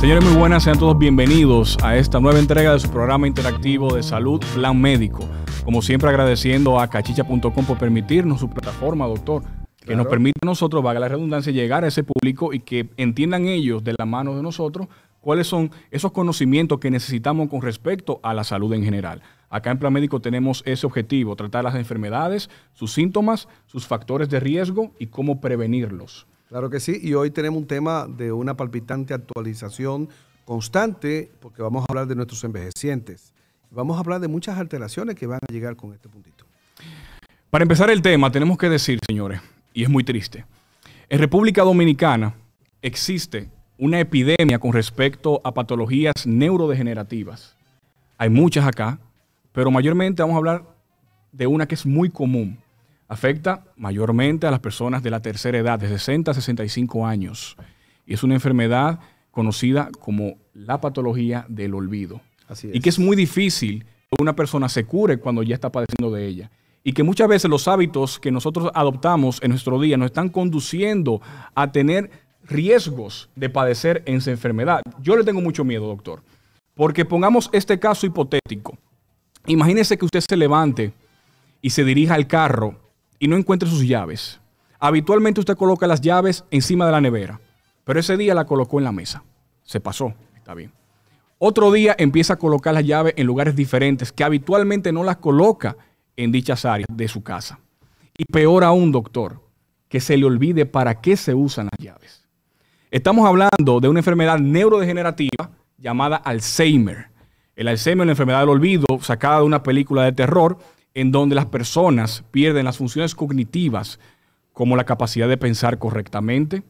Señores, muy buenas, sean todos bienvenidos a esta nueva entrega de su programa interactivo de salud Plan Médico. Como siempre agradeciendo a cachicha.com por permitirnos su plataforma, doctor, que nos permite a nosotros, valga la redundancia, llegar a ese público y que entiendan ellos de la mano de nosotros cuáles son esos conocimientos que necesitamos con respecto a la salud en general. Acá en Plan Médico tenemos ese objetivo, tratar las enfermedades, sus síntomas, sus factores de riesgo y cómo prevenirlos. Claro que sí, y hoy tenemos un tema de una palpitante actualización constante, porque vamos a hablar de nuestros envejecientes. Vamos a hablar de muchas alteraciones que van a llegar con este puntito. Para empezar el tema, tenemos que decir, señores, y es muy triste, en República Dominicana existe una epidemia con respecto a patologías neurodegenerativas. Hay muchas acá, pero mayormente vamos a hablar de una que es muy común. Afecta mayormente a las personas de la tercera edad, de 60 a 65 años. Y es una enfermedad conocida como la patología del olvido. Así Y que es muy difícil que una persona se cure cuando ya está padeciendo de ella. Y que muchas veces los hábitos que nosotros adoptamos en nuestro día nos están conduciendo a tener riesgos de padecer esa enfermedad. Yo le tengo mucho miedo, doctor, porque pongamos este caso hipotético. Imagínese que usted se levante y se dirija al carro y no encuentre sus llaves. Habitualmente usted coloca las llaves encima de la nevera, pero ese día la colocó en la mesa. Se pasó, está bien. Otro día empieza a colocar las llaves en lugares diferentes que habitualmente no las coloca en dichas áreas de su casa. Y peor aún, doctor, que se le olvide para qué se usan las llaves. Estamos hablando de una enfermedad neurodegenerativa llamada Alzheimer. El Alzheimer es una enfermedad del olvido sacada de una película de terror en donde las personas pierden las funciones cognitivas como la capacidad de pensar correctamente,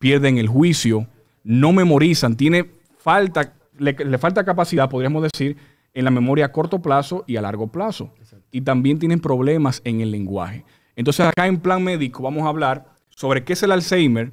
pierden el juicio, no memorizan, tiene falta, le, falta capacidad, podríamos decir, en la memoria a corto plazo y a largo plazo. Y también tienen problemas en el lenguaje. Entonces acá en Plan Médico vamos a hablar sobre qué es el Alzheimer,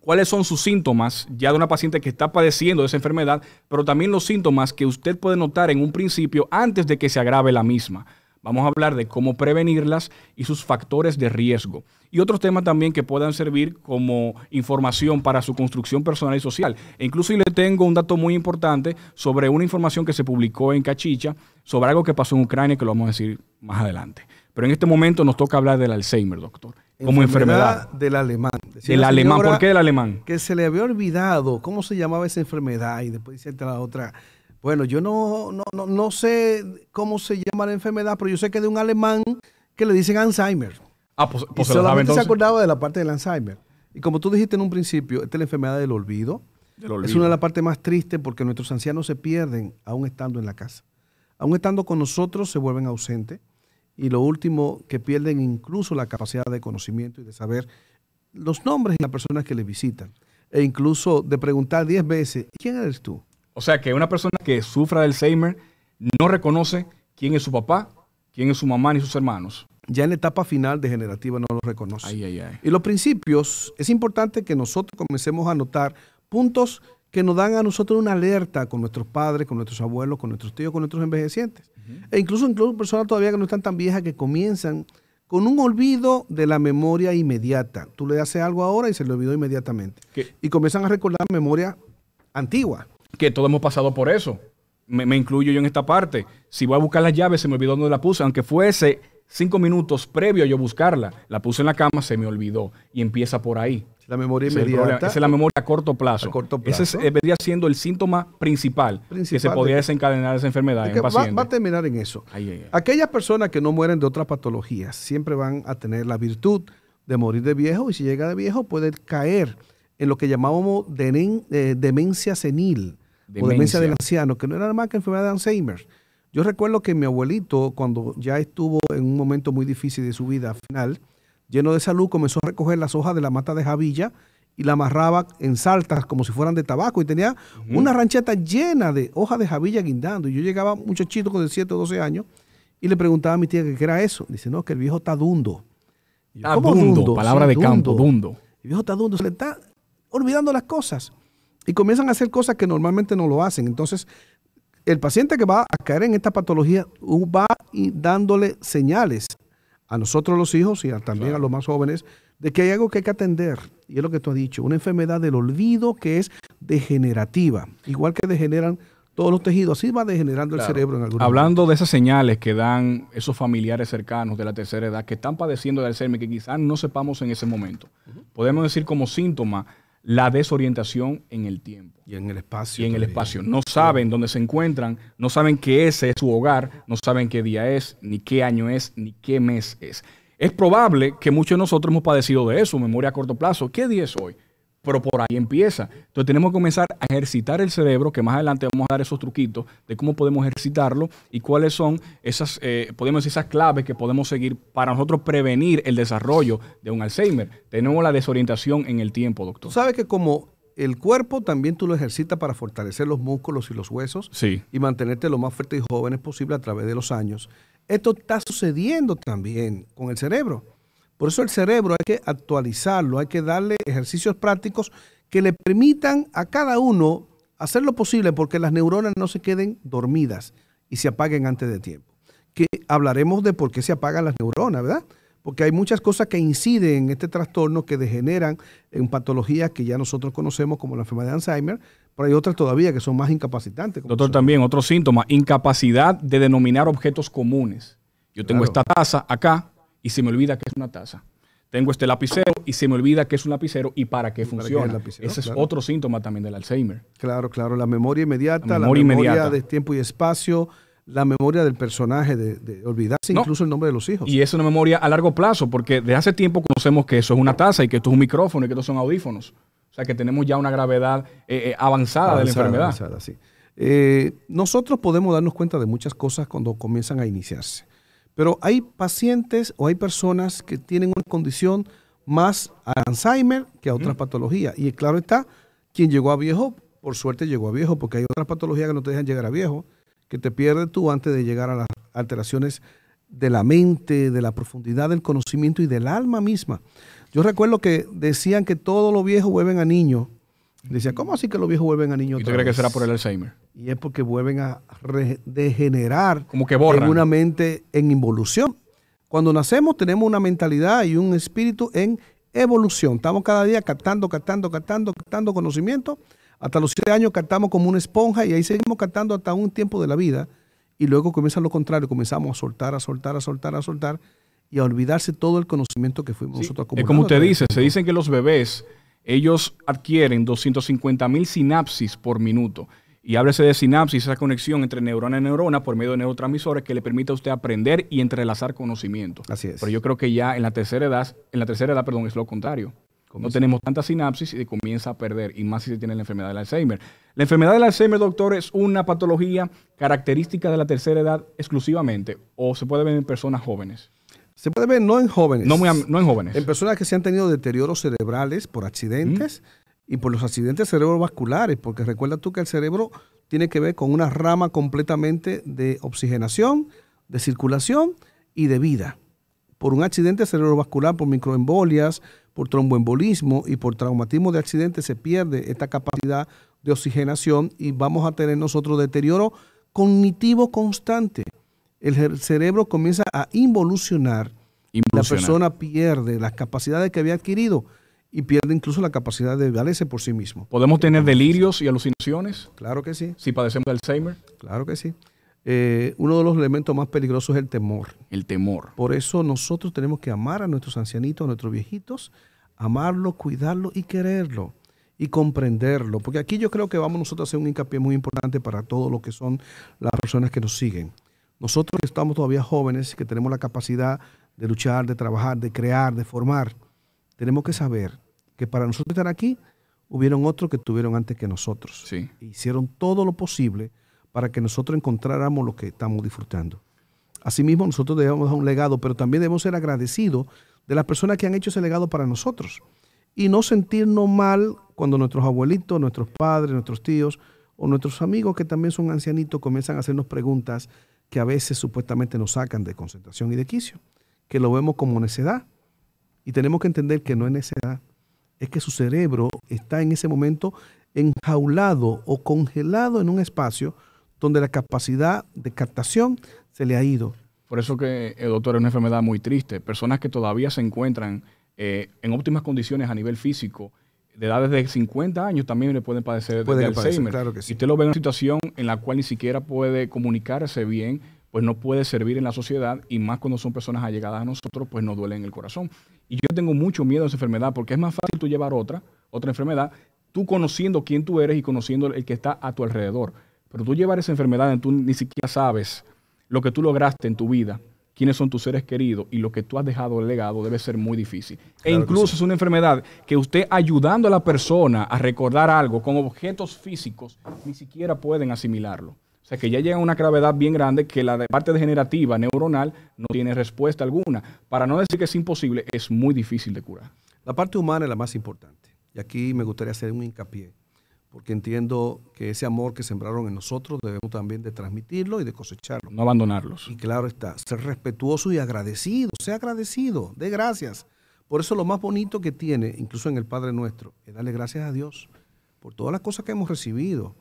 cuáles son sus síntomas ya de una paciente que está padeciendo de esa enfermedad, pero también los síntomas que usted puede notar en un principio antes de que se agrave la misma. Vamos a hablar de cómo prevenirlas y sus factores de riesgo. Y otros temas también que puedan servir como información para su construcción personal y social. E incluso le tengo un dato muy importante sobre una información que se publicó en Cachicha sobre algo que pasó en Ucrania que lo vamos a decir más adelante. Pero en este momento nos toca hablar del Alzheimer, doctor. Como enfermedad. Del alemán. alemán. ¿Por qué del alemán? Que se le había olvidado cómo se llamaba esa enfermedad y después dice la otra. Bueno, yo no, no, sé cómo se llama la enfermedad, pero yo sé que de un alemán que le dicen Alzheimer. Ah, pues, pues y se, solamente se acordaba de la parte del Alzheimer. Y como tú dijiste en un principio, esta es la enfermedad del olvido. del olvido. Es una de las partes más tristes porque nuestros ancianos se pierden aún estando en la casa. Aún estando con nosotros, se vuelven ausentes y lo último, que pierden incluso la capacidad de conocimiento y de saber los nombres de las personas que les visitan, e incluso de preguntar diez veces, ¿quién eres tú? O sea, que una persona que sufra de Alzheimer no reconoce quién es su papá, quién es su mamá ni sus hermanos. Ya en la etapa final degenerativa no lo reconoce. Y los principios, es importante que nosotros comencemos a notar puntos que nos dan a nosotros una alerta con nuestros padres, con nuestros abuelos, con nuestros tíos, con nuestros envejecientes. E incluso, incluso personas todavía que no están tan viejas que comienzan con un olvido de la memoria inmediata. Tú le haces algo ahora y se le olvidó inmediatamente. Y comienzan a recordar memoria antigua. Que todos hemos pasado por eso. Me, incluyo yo en esta parte. Si voy a buscar las llaves, se me olvidó dónde la puse, aunque fuese cinco minutos previo a yo buscarla. La puse en la cama, se me olvidó. Y empieza por ahí. La memoria inmediata. Esa es la memoria a corto plazo. corto plazo. Ese es, eh, siendo el síntoma principal, que se podía desencadenar esa enfermedad en va, va, a terminar en eso. Aquellas personas que no mueren de otras patologías siempre van a tener la virtud de morir de viejo y si llega de viejo puede caer en lo que llamábamos eh, demencia senil o demencia del anciano, que no era nada más que enfermedad de Alzheimer. Yo recuerdo que mi abuelito, cuando ya estuvo en un momento muy difícil de su vida final, lleno de salud, comenzó a recoger las hojas de la mata de Javilla y la amarraba en saltas como si fueran de tabaco y tenía una rancheta llena de hojas de Javilla guindando. Y yo llegaba muchachito con 7 o 12 años y le preguntaba a mi tía qué era eso. Dice, no, que el viejo está dundo. dundo, palabra de canto, campo, dundo. El viejo está dundo, se le está olvidando las cosas. Y comienzan a hacer cosas que normalmente no lo hacen. Entonces, el paciente que va a caer en esta patología va dándole señales a nosotros los hijos y también a los más jóvenes de que hay algo que hay que atender. Y es lo que tú has dicho, una enfermedad del olvido que es degenerativa, igual que degeneran todos los tejidos, así va degenerando el cerebro en algún Hablando de esas señales que dan esos familiares cercanos de la tercera edad que están padeciendo de Alzheimer que quizás no sepamos en ese momento, podemos decir como síntoma la desorientación en el tiempo. Y en el espacio. Y en el espacio. No saben dónde se encuentran, no saben que ese es su hogar, no saben qué día es, ni qué año es, ni qué mes es. Es probable que muchos de nosotros hemos padecido de eso, memoria a corto plazo. ¿Qué día es hoy? Pero por ahí empieza. Entonces tenemos que comenzar a ejercitar el cerebro, que más adelante vamos a dar esos truquitos de cómo podemos ejercitarlo y cuáles son esas, eh, podemos decir, esas claves que podemos seguir para nosotros prevenir el desarrollo de un Alzheimer. Tenemos la desorientación en el tiempo, doctor. ¿Sabe que como el cuerpo también tú lo ejercitas para fortalecer los músculos y los huesos y mantenerte lo más fuerte y jóvenes posible a través de los años? Esto está sucediendo también con el cerebro. Por eso el cerebro hay que actualizarlo, hay que darle ejercicios prácticos que le permitan a cada uno hacer lo posible porque las neuronas no se queden dormidas y se apaguen antes de tiempo. Que hablaremos de por qué se apagan las neuronas, ¿verdad? Porque hay muchas cosas que inciden en este trastorno que degeneran en patologías que ya nosotros conocemos como la enfermedad de Alzheimer, pero hay otras todavía que son más incapacitantes. Doctor, también otro síntoma, incapacidad de denominar objetos comunes. Yo tengo esta taza acá, y se me olvida que es una taza. Tengo este lapicero y se me olvida que es un lapicero y para qué funciona. Ese es otro síntoma también del Alzheimer. Claro, claro, la memoria inmediata, la memoria, de tiempo y espacio, la memoria del personaje, de, olvidarse incluso el nombre de los hijos. Y es una memoria a largo plazo, porque de hace tiempo conocemos que eso es una taza y que esto es un micrófono y que estos son audífonos. O sea, que tenemos ya una gravedad eh, eh, avanzada, de la enfermedad. Eh, nosotros podemos darnos cuenta de muchas cosas cuando comienzan a iniciarse. Pero hay pacientes o hay personas que tienen una condición más a Alzheimer que a otras patologías. Y claro está, quien llegó a viejo, por suerte llegó a viejo, porque hay otras patologías que no te dejan llegar a viejo, que te pierdes tú antes de llegar a las alteraciones de la mente, de la profundidad del conocimiento y del alma misma. Yo recuerdo que decían que todos los viejos vuelven a niños Decía, ¿cómo así que los viejos vuelven a niños? ¿Y tú crees que será por el Alzheimer? Y es porque vuelven a degenerar Como que borran. en una mente en involución. Cuando nacemos tenemos una mentalidad y un espíritu en evolución. Estamos cada día captando, captando, captando, captando conocimiento. Hasta los siete años captamos como una esponja y ahí seguimos captando hasta un tiempo de la vida. Y luego comienza lo contrario, comenzamos a soltar, a soltar, a soltar, a soltar y a olvidarse todo el conocimiento que fuimos nosotros acumulando. Es como usted dice, se dicen que los bebés ellos adquieren mil sinapsis por minuto. Y háblese de sinapsis, esa conexión entre neurona y neurona por medio de neurotransmisores que le permite a usted aprender y entrelazar conocimientos. Así es. Pero yo creo que ya en la tercera edad, en la tercera edad, perdón, es lo contrario. No tenemos tanta sinapsis y comienza a perder, y más si se tiene la enfermedad del Alzheimer. La enfermedad del Alzheimer, doctor, es una patología característica de la tercera edad exclusivamente, o se puede ver en personas jóvenes. Se puede ver no en jóvenes. No, en jóvenes. En personas que se han tenido deterioros cerebrales por accidentes y por los accidentes cerebrovasculares, porque recuerda tú que el cerebro tiene que ver con una rama completamente de oxigenación, de circulación y de vida. Por un accidente cerebrovascular, por microembolias, por tromboembolismo y por traumatismo de accidentes se pierde esta capacidad de oxigenación y vamos a tener nosotros deterioro cognitivo constante el cerebro comienza a involucionar. La persona pierde las capacidades que había adquirido y pierde incluso la capacidad de valerse por sí mismo. ¿Podemos tener delirios y alucinaciones? Claro que sí. Si padecemos Alzheimer. Claro que sí. Eh, uno de los elementos más peligrosos es el temor. El temor. Por eso nosotros tenemos que amar a nuestros ancianitos, a nuestros viejitos, amarlo, cuidarlo y quererlo y comprenderlo. Porque aquí yo creo que vamos nosotros a hacer un hincapié muy importante para todos los que son las personas que nos siguen. Nosotros que estamos todavía jóvenes, que tenemos la capacidad de luchar, de trabajar, de crear, de formar, tenemos que saber que para nosotros estar aquí, hubieron otros que estuvieron antes que nosotros. Sí. E hicieron todo lo posible para que nosotros encontráramos lo que estamos disfrutando. Asimismo, nosotros debemos dar un legado, pero también debemos ser agradecidos de las personas que han hecho ese legado para nosotros. Y no sentirnos mal cuando nuestros abuelitos, nuestros padres, nuestros tíos o nuestros amigos que también son ancianitos comienzan a hacernos preguntas que a veces supuestamente nos sacan de concentración y de quicio, que lo vemos como necedad. Y tenemos que entender que no es necedad, es que su cerebro está en ese momento enjaulado o congelado en un espacio donde la capacidad de captación se le ha ido. Por eso que, el doctor, es una enfermedad muy triste. Personas que todavía se encuentran eh, en óptimas condiciones a nivel físico, de edades de 50 años también le pueden padecer de Alzheimer. Si usted lo ve en una situación en la cual ni siquiera puede comunicarse bien, pues no puede servir en la sociedad y más cuando son personas allegadas a nosotros, pues nos duele en el corazón. Y yo tengo mucho miedo a esa enfermedad porque es más fácil tú llevar otra, otra enfermedad, tú conociendo quién tú eres y conociendo el que está a tu alrededor. Pero tú llevar esa enfermedad en tú ni siquiera sabes lo que tú lograste en tu vida, quiénes son tus seres queridos y lo que tú has dejado el legado debe ser muy difícil. e incluso es una enfermedad que usted ayudando a la persona a recordar algo con objetos físicos ni siquiera pueden asimilarlo. O sea que ya llega a una gravedad bien grande que la parte degenerativa neuronal no tiene respuesta alguna. Para no decir que es imposible, es muy difícil de curar. La parte humana es la más importante. Y aquí me gustaría hacer un hincapié porque entiendo que ese amor que sembraron en nosotros debemos también de transmitirlo y de cosecharlo. No abandonarlos. Y claro está, ser respetuoso y agradecido, sea agradecido, dé gracias. Por eso lo más bonito que tiene, incluso en el Padre Nuestro, es darle gracias a Dios por todas las cosas que hemos recibido.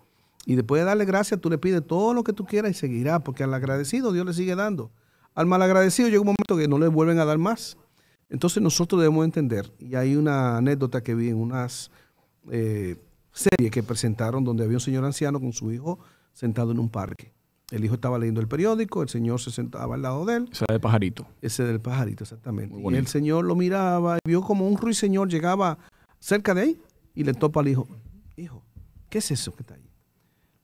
Y después de darle gracias, tú le pides todo lo que tú quieras y seguirá, porque al agradecido Dios le sigue dando. Al mal agradecido llega un momento que no le vuelven a dar más. Entonces nosotros debemos entender, y hay una anécdota que vi en unas... Eh, serie que presentaron donde había un señor anciano con su hijo sentado en un parque. El hijo estaba leyendo el periódico, el señor se sentaba al lado de él. Ese del pajarito. Ese del pajarito, exactamente. Y el señor lo miraba y vio como un ruiseñor llegaba cerca de ahí y le topa al hijo. Hijo, ¿qué es eso que está ahí?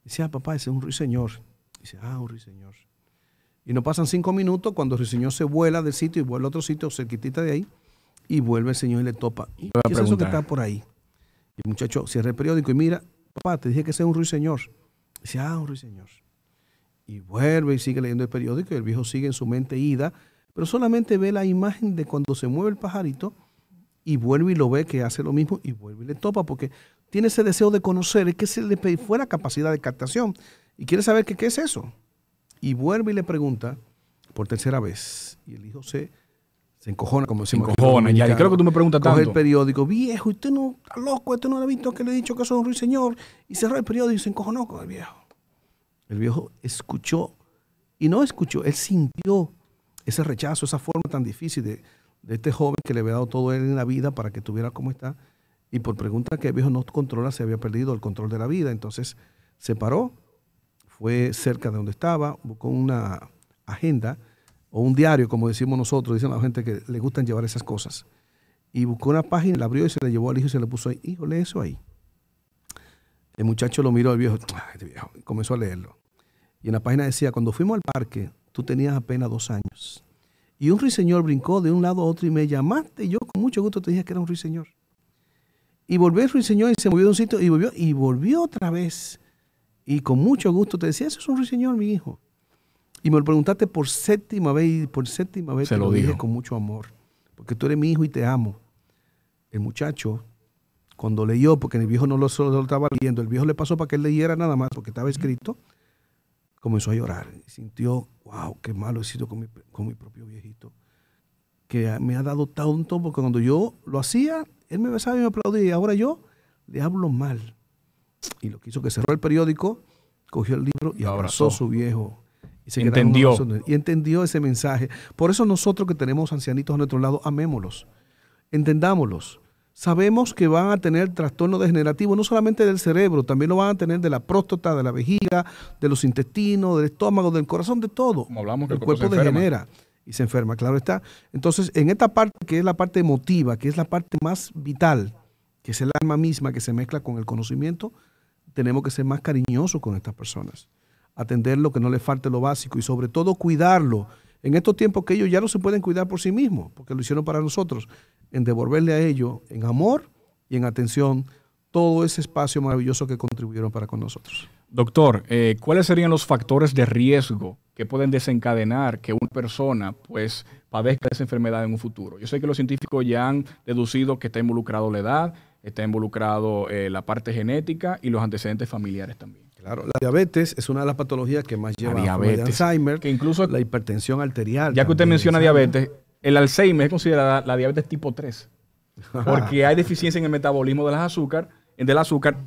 Dice, ah, papá, ese es un ruiseñor. Dice, ah, un ruiseñor. Y no pasan cinco minutos cuando el ruiseñor se vuela del sitio y vuelve a otro sitio cerquitita de ahí y vuelve el señor y le topa. ¿Qué es eso que está por ahí? Y el muchacho cierra el periódico y mira, papá, te dije que sea un ruiseñor. dice, ah, un ruiseñor. Y vuelve y sigue leyendo el periódico y el viejo sigue en su mente ida, pero solamente ve la imagen de cuando se mueve el pajarito y vuelve y lo ve que hace lo mismo y vuelve y le topa porque tiene ese deseo de conocer, es que se le fue la capacidad de captación y quiere saber qué es eso. Y vuelve y le pregunta por tercera vez y el hijo se se encojona como se encojona. y creo que tú me preguntas tanto. Coge el periódico, viejo, usted no está loco, usted no ha visto que le he dicho que es un ruiseñor. Y cerró el periódico y se encojonó con el viejo. El viejo escuchó, y no escuchó, él sintió ese rechazo, esa forma tan difícil de, de este joven que le había dado todo él en la vida para que estuviera como está. Y por pregunta que el viejo no controla, se había perdido el control de la vida. Entonces se paró, fue cerca de donde estaba, buscó una agenda o un diario, como decimos nosotros, dicen la gente que le gustan llevar esas cosas. Y buscó una página, la abrió y se la llevó al hijo y se le puso ahí, hijo, lee eso ahí. El muchacho lo miró al este viejo, viejo, comenzó a leerlo. Y en la página decía, cuando fuimos al parque, tú tenías apenas dos años. Y un ruiseñor brincó de un lado a otro y me llamaste y yo con mucho gusto te dije que era un ruiseñor. Y volvió el ruiseñor y se movió de un sitio y volvió y volvió otra vez. Y con mucho gusto te decía, eso es un ruiseñor, mi hijo. Y me lo preguntaste por séptima vez y por séptima vez te lo, dije con mucho amor. Porque tú eres mi hijo y te amo. El muchacho, cuando leyó, porque el viejo no lo, estaba leyendo, el viejo le pasó para que él leyera nada más porque estaba escrito, comenzó a llorar. Y sintió, wow, qué malo he sido con mi, propio viejito. Que me ha dado tanto, porque cuando yo lo hacía, él me besaba y me aplaudía. Y ahora yo le hablo mal. Y lo que hizo que cerró el periódico, cogió el libro y abrazó, abrazó a su viejo y entendió. Y entendió ese mensaje. Por eso nosotros que tenemos ancianitos a nuestro lado, amémoslos, entendámoslos. Sabemos que van a tener trastorno degenerativo, no solamente del cerebro, también lo van a tener de la próstata, de la vejiga, de los intestinos, del estómago, del corazón, de todo. hablamos, el, cuerpo, cuerpo degenera y se enferma, claro está. Entonces, en esta parte que es la parte emotiva, que es la parte más vital, que es el alma misma que se mezcla con el conocimiento, tenemos que ser más cariñosos con estas personas atenderlo, que no le falte lo básico y sobre todo cuidarlo. En estos tiempos que ellos ya no se pueden cuidar por sí mismos, porque lo hicieron para nosotros, en devolverle a ellos en amor y en atención todo ese espacio maravilloso que contribuyeron para con nosotros. Doctor, eh, ¿cuáles serían los factores de riesgo que pueden desencadenar que una persona pues padezca esa enfermedad en un futuro? Yo sé que los científicos ya han deducido que está involucrado la edad, está involucrado eh, la parte genética y los antecedentes familiares también. Claro, la diabetes es una de las patologías que más lleva al Alzheimer, que incluso la hipertensión arterial. Ya que usted menciona diabetes, el Alzheimer es considerada la diabetes tipo 3, porque hay deficiencia en el metabolismo del azúcar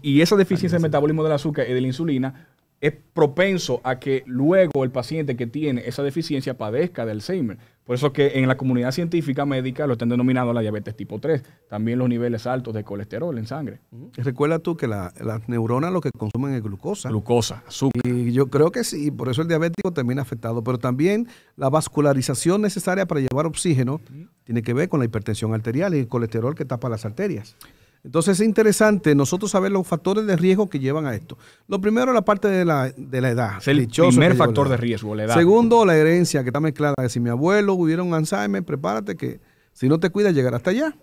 y esa deficiencia en el metabolismo del azúcar y de la insulina es propenso a que luego el paciente que tiene esa deficiencia padezca de Alzheimer. Por eso que en la comunidad científica médica lo están denominando la diabetes tipo 3, también los niveles altos de colesterol en sangre. Recuerda tú que las neuronas lo que consumen es glucosa. Glucosa, azúcar. Y yo creo que sí, por eso el diabético termina afectado, pero también la vascularización necesaria para llevar oxígeno tiene que ver con la hipertensión arterial y el colesterol que tapa las arterias. Entonces es interesante nosotros saber los factores de riesgo que llevan a esto. Lo primero la parte de la, de la edad. el primer factor de riesgo, la edad. Segundo, la herencia, que está mezclada. si mi abuelo hubiera un Alzheimer, prepárate que si no te cuidas llegará hasta allá.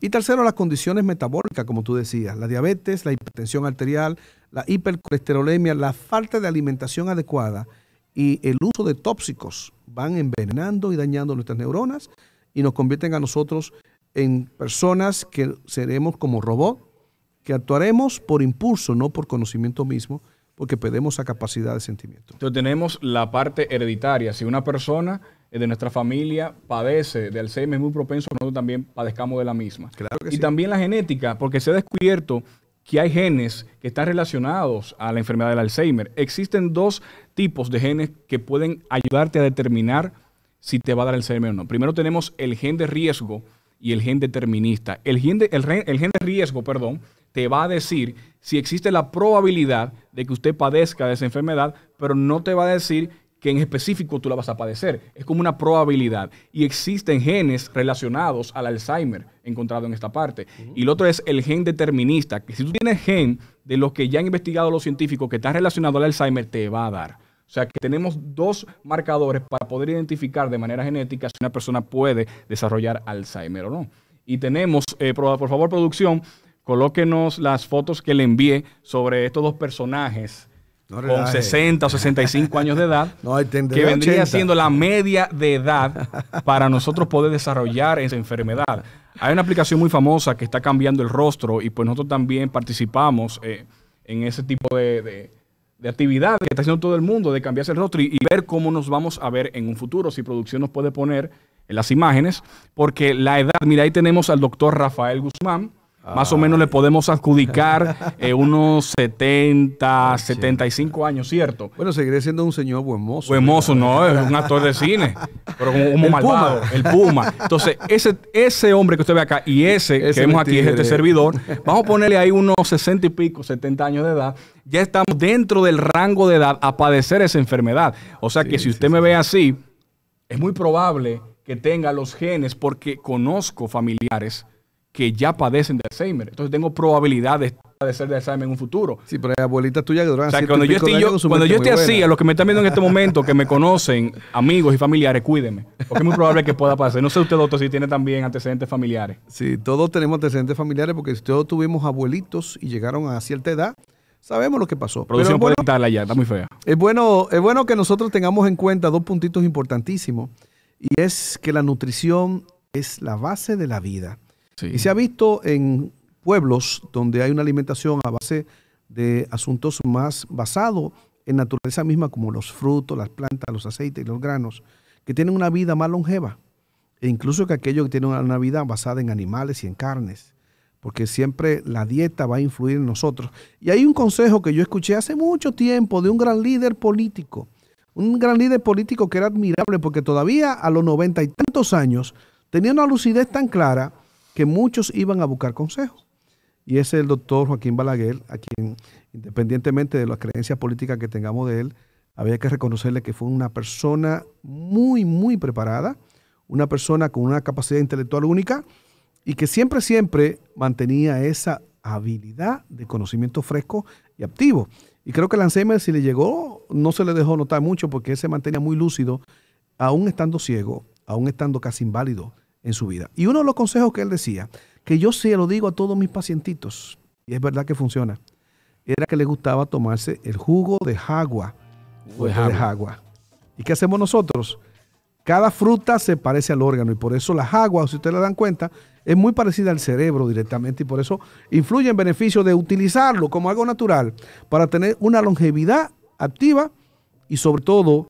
Y tercero, las condiciones metabólicas, como tú decías, la diabetes, la hipertensión arterial, la hipercolesterolemia, la falta de alimentación adecuada y el uso de tóxicos van envenenando y dañando nuestras neuronas y nos convierten a nosotros en personas que seremos como robot, que actuaremos por impulso, no por conocimiento mismo, porque perdemos la capacidad de sentimiento. Entonces tenemos la parte hereditaria. Si una persona eh, de nuestra familia padece de Alzheimer, es muy propenso que nosotros también padezcamos de la misma. y también la genética, porque se ha descubierto que hay genes que están relacionados a la enfermedad del Alzheimer. Existen dos tipos de genes que pueden ayudarte a determinar si te va a dar Alzheimer o no. Primero tenemos el gen de riesgo, y el gen determinista. El gen, de, el, gen de riesgo, perdón, te va a decir si existe la probabilidad de que usted padezca de esa enfermedad, pero no te va a decir que en específico tú la vas a padecer. Es como una probabilidad. Y existen genes relacionados al Alzheimer encontrado en esta parte. Y el otro es el gen determinista, que si tú tienes gen de los que ya han investigado los científicos que está relacionado al Alzheimer, te va a dar. O sea que tenemos dos marcadores para poder identificar de manera genética si una persona puede desarrollar Alzheimer o no. Y tenemos, eh, por, favor, producción, colóquenos las fotos que le envié sobre estos dos personajes con 60 o 65 años de edad, que vendría siendo la media de edad para nosotros poder desarrollar esa enfermedad. Hay una aplicación muy famosa que está cambiando el rostro y pues nosotros también participamos eh, en ese tipo de de actividades que está haciendo todo el mundo, de cambiarse el rostro y, y, ver cómo nos vamos a ver en un futuro, si producción nos puede poner en las imágenes, porque la edad, mira, ahí tenemos al doctor Rafael Guzmán, más o ah. menos le podemos adjudicar eh, unos 70, 75 ah, años, ¿cierto? Bueno, seguiré siendo un señor buen mozo. Buen ¿eh? mozo, no, es un actor de cine, pero como, malvado, el Puma. Entonces, ese, ese hombre que usted ve acá y ese, que vemos aquí es este servidor, vamos a ponerle ahí unos 60 y pico, 70 años de edad, ya estamos dentro del rango de edad a padecer esa enfermedad. O sea que si usted me ve así, es muy probable que tenga los genes porque conozco familiares que ya padecen de Alzheimer. Entonces tengo probabilidades de padecer de Alzheimer en un futuro. Sí, pero hay abuelitas tuyas que duran o sea, cuando yo esté, yo, cuando yo esté así, a los que me están viendo en este momento, que me conocen, amigos y familiares, cuídenme. Porque es muy probable que pueda pasar. No sé usted, doctor, si tiene también antecedentes familiares. Sí, todos tenemos antecedentes familiares porque si todos tuvimos abuelitos y llegaron a cierta edad. Sabemos lo que pasó. Producción bueno, quitarla ya, está muy fea. Es bueno, es bueno que nosotros tengamos en cuenta dos puntitos importantísimos y es que la nutrición es la base de la vida. Y se ha visto en pueblos donde hay una alimentación a base de asuntos más basados en naturaleza misma, como los frutos, las plantas, los aceites y los granos, que tienen una vida más longeva. E incluso que aquellos que tienen una vida basada en animales y en carnes, porque siempre la dieta va a influir en nosotros. Y hay un consejo que yo escuché hace mucho tiempo de un gran líder político, un gran líder político que era admirable porque todavía a los noventa y tantos años tenía una lucidez tan clara que muchos iban a buscar consejos. Y ese es el doctor Joaquín Balaguer, a quien, independientemente de las creencias políticas que tengamos de él, había que reconocerle que fue una persona muy, muy preparada, una persona con una capacidad intelectual única y que siempre, siempre mantenía esa habilidad de conocimiento fresco y activo. Y creo que el Alzheimer, si le llegó, no se le dejó notar mucho porque él se mantenía muy lúcido, aún estando ciego, aún estando casi inválido en su vida. Y uno de los consejos que él decía, que yo sí lo digo a todos mis pacientitos, y es verdad que funciona, era que le gustaba tomarse el jugo de jagua. de ¿Y qué hacemos nosotros? Cada fruta se parece al órgano y por eso las aguas, si ustedes le dan cuenta, es muy parecida al cerebro directamente y por eso influye en beneficio de utilizarlo como algo natural para tener una longevidad activa y sobre todo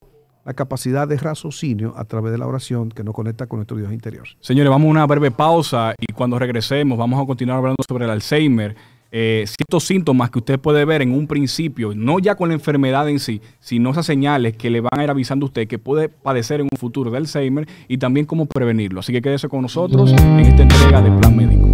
la capacidad de raciocinio a través de la oración que nos conecta con nuestro Dios interior. Señores, vamos a una breve pausa y cuando regresemos vamos a continuar hablando sobre el Alzheimer. Eh, ciertos síntomas que usted puede ver en un principio, no ya con la enfermedad en sí, sino esas señales que le van a ir avisando a usted que puede padecer en un futuro de Alzheimer y también cómo prevenirlo. Así que quédese con nosotros en esta entrega de Plan Médico.